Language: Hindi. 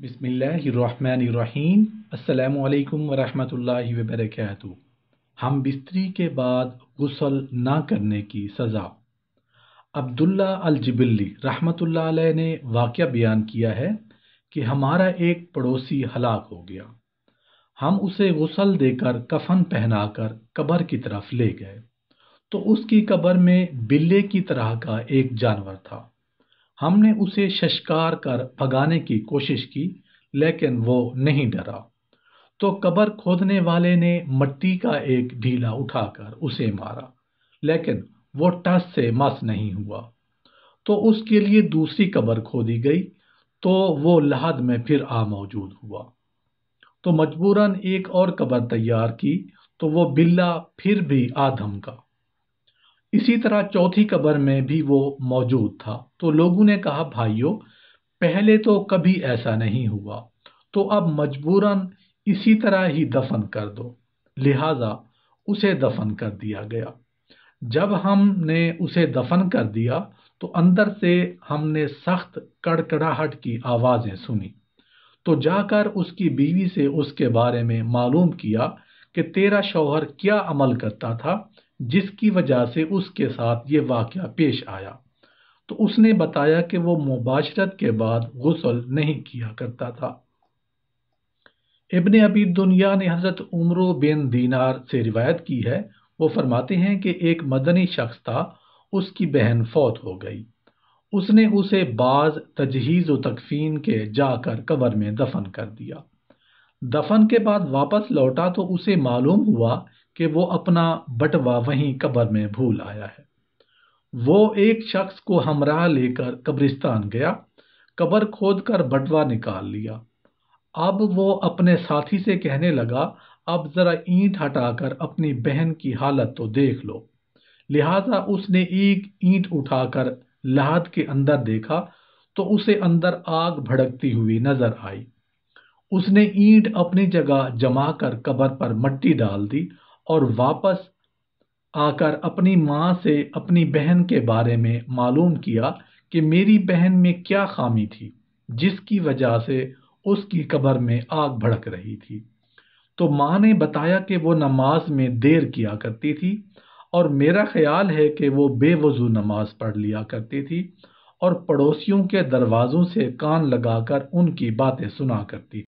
बिसमीम् अल्लाम वरहमतुल्लाहि वबरकatuh हम बिस्तरी के बाद गसल ना करने की सज़ा अब्दुल्ला अलजबिल्ली रहमतुल्लाह अलैह ने वाक़ बयान किया है कि हमारा एक पड़ोसी हलाक हो गया हम उसे गसल देकर कफन पहनाकर कब्र की तरफ ले गए तो उसकी कब्र में बिल्ले की तरह का एक जानवर था हमने उसे शशकार कर भगाने की कोशिश की लेकिन वो नहीं डरा तो कबर खोदने वाले ने मट्टी का एक ढीला उठाकर उसे मारा लेकिन वो टस से मस नहीं हुआ तो उसके लिए दूसरी कबर खोदी गई तो वो लहद में फिर आ मौजूद हुआ तो मजबूरन एक और कबर तैयार की तो वो बिल्ला फिर भी आधम का इसी तरह चौथी कब्र में भी वो मौजूद था तो लोगों ने कहा भाइयों पहले तो कभी ऐसा नहीं हुआ तो अब मजबूरन इसी तरह ही दफन कर दो लिहाजा उसे दफन कर दिया गया जब हमने उसे दफन कर दिया तो अंदर से हमने सख्त कड़कड़ाहट की आवाज़ें सुनी तो जाकर उसकी बीवी से उसके बारे में मालूम किया कि तेरा शौहर क्या अमल करता था जिसकी वजह से उसके साथ ये वाक़ पेश आया तो उसने बताया कि वो मुबाशरत के बाद गसल नहीं किया करता था इबन अबी दुनिया ने हज़रत उम्र बिन दीनार से रिवायत की है वो फरमाते हैं कि एक मदनी शख्स था उसकी बहन फौत हो गई उसने उसे बाज तजहीज़ व तकफीन के जाकर कबर में दफन कर दिया दफन के बाद वापस लौटा तो उसे मालूम हुआ कि वो अपना बटवा वहीं कब्र में भूल आया है वो एक शख्स को हमरा लेकर कब्रिस्तान गया कब्र खोद कर बटवा निकाल लिया अब वो अपने साथी से कहने लगा अब ज़रा ईंट हटाकर अपनी बहन की हालत तो देख लो लिहाजा उसने एक ईंट उठाकर लाद के अंदर देखा तो उसे अंदर आग भड़कती हुई नजर आई उसने ईंट अपनी जगह जमा कर कबर पर मट्टी डाल दी और वापस आकर अपनी माँ से अपनी बहन के बारे में मालूम किया कि मेरी बहन में क्या खामी थी जिसकी वजह से उसकी कब्र में आग भड़क रही थी तो माँ ने बताया कि वो नमाज में देर किया करती थी और मेरा ख्याल है कि वो बेवजू नमाज पढ़ लिया करती थी और पड़ोसियों के दरवाज़ों से कान लगाकर उनकी बातें सुना करती थी